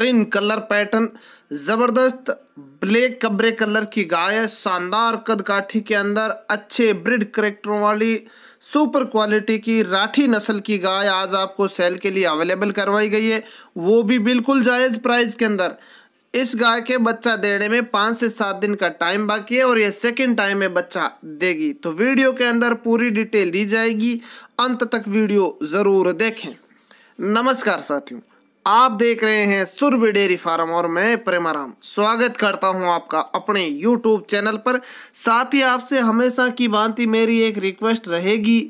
बेहतरीन colour pattern ज़बरदस्त black कब्रे कलर की गाय है शानदार कद काठी के अंदर अच्छे ब्रिड करेक्टरों वाली सुपर क्वालिटी की राठी नस्ल की गाय आज आपको सेल के लिए अवेलेबल करवाई गई है वो भी बिल्कुल जायज़ प्राइस के अंदर इस गाय के बच्चा देने में पाँच से सात दिन का टाइम बाकी है और ये सेकंड टाइम में बच्चा देगी तो वीडियो के अंदर पूरी डिटेल दी जाएगी अंत तक वीडियो ज़रूर देखें नमस्कार साथियों आप देख रहे हैं सुरभि डेयरी फार्म और मैं प्रेमाराम स्वागत करता हूं आपका अपने यूट्यूब चैनल पर साथ ही आपसे हमेशा की भांति मेरी एक रिक्वेस्ट रहेगी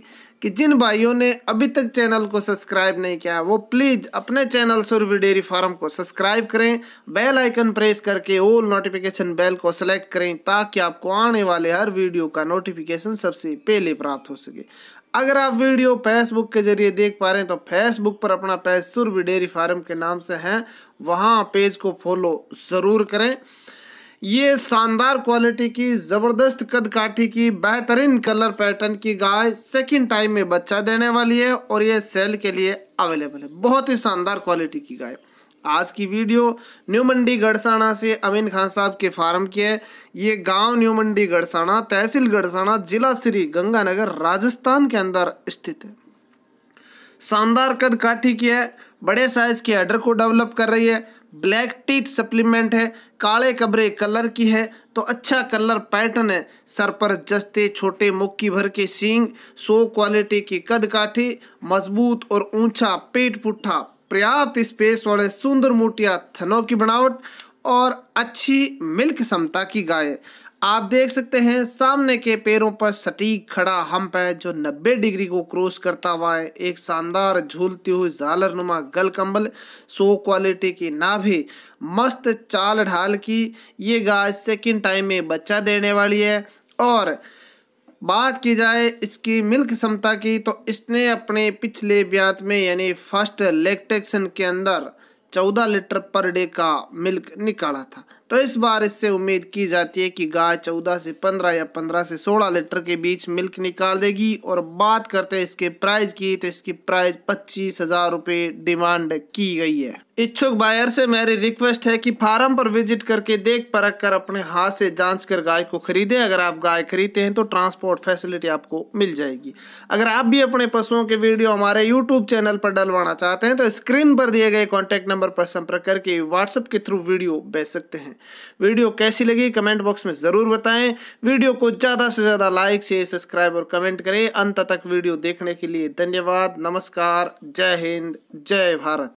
कि जिन भाइयों ने अभी तक चैनल को सब्सक्राइब नहीं किया वो प्लीज़ अपने चैनल सुरभि डेयरी फार्म को सब्सक्राइब करें बेल आइकन प्रेस करके ओल नोटिफिकेशन बेल को सेलेक्ट करें ताकि आपको आने वाले हर वीडियो का नोटिफिकेशन सबसे पहले प्राप्त हो सके अगर आप वीडियो फेसबुक के जरिए देख पा रहे हैं तो फेसबुक पर अपना पेज सुरभि डेयरी फार्म के नाम से है वहाँ पेज को फॉलो ज़रूर करें ये शानदार क्वालिटी की ज़बरदस्त कद काठी की बेहतरीन कलर पैटर्न की गाय सेकंड टाइम में बच्चा देने वाली है और ये सेल के लिए अवेलेबल है बहुत ही शानदार क्वालिटी की गाय आज की वीडियो न्यू मंडी गढ़साना से अमीन खान साहब के फार्म की है ये गांव न्यू मंडी गढ़साना तहसील गढ़साना जिला श्री गंगानगर राजस्थान के अंदर स्थित है शानदार कद काठी की है बड़े साइज के अडर को डेवलप कर रही है ब्लैक टीथ सप्लीमेंट है काले कबरे कलर की है तो अच्छा कलर पैटर्न है सर पर जस्ते छोटे मुक्की भर के सींग सो क्वालिटी की कद काठी मजबूत और ऊंचा पेट पुट्ठा पर्याप्त स्पेस वाले सुंदर मोटिया थनों की बनावट और अच्छी मिल्क क्षमता की गाय आप देख सकते हैं सामने के पैरों पर सटीक खड़ा हम्प है जो 90 डिग्री को क्रॉस करता हुआ है एक शानदार झूलती हुई जालर नुमा गल कम्बल सो क्वालिटी की ना भी मस्त चाल ढाल की ये गाय सेकंड टाइम में बच्चा देने वाली है और बात की जाए इसकी मिल्क क्षमता की तो इसने अपने पिछले ब्यात में यानी फर्स्ट लेकिन के अंदर 14 लीटर पर डे का मिल्क निकाला था तो इस बार इससे उम्मीद की जाती है कि गाय 14 से 15 या 15 से 16 लीटर के बीच मिल्क निकाल देगी और बात करते हैं इसके प्राइस की तो इसकी प्राइस पच्चीस हजार रुपये डिमांड की गई है इच्छुक बायर से मेरी रिक्वेस्ट है कि फार्म पर विजिट करके देख परख कर अपने हाथ से जांच कर गाय को खरीदें अगर आप गाय खरीदते हैं तो ट्रांसपोर्ट फैसिलिटी आपको मिल जाएगी अगर आप भी अपने पशुओं के वीडियो हमारे यूट्यूब चैनल पर डलवाना चाहते हैं तो स्क्रीन पर दिए गए कॉन्टैक्ट नंबर पर संपर्क करके व्हाट्सएप के थ्रू वीडियो भेज सकते हैं वीडियो कैसी लगी कमेंट बॉक्स में ज़रूर बताएं वीडियो को ज़्यादा से ज़्यादा लाइक शेयर सब्सक्राइब और कमेंट करें अंत तक वीडियो देखने के लिए धन्यवाद नमस्कार जय हिंद जय भारत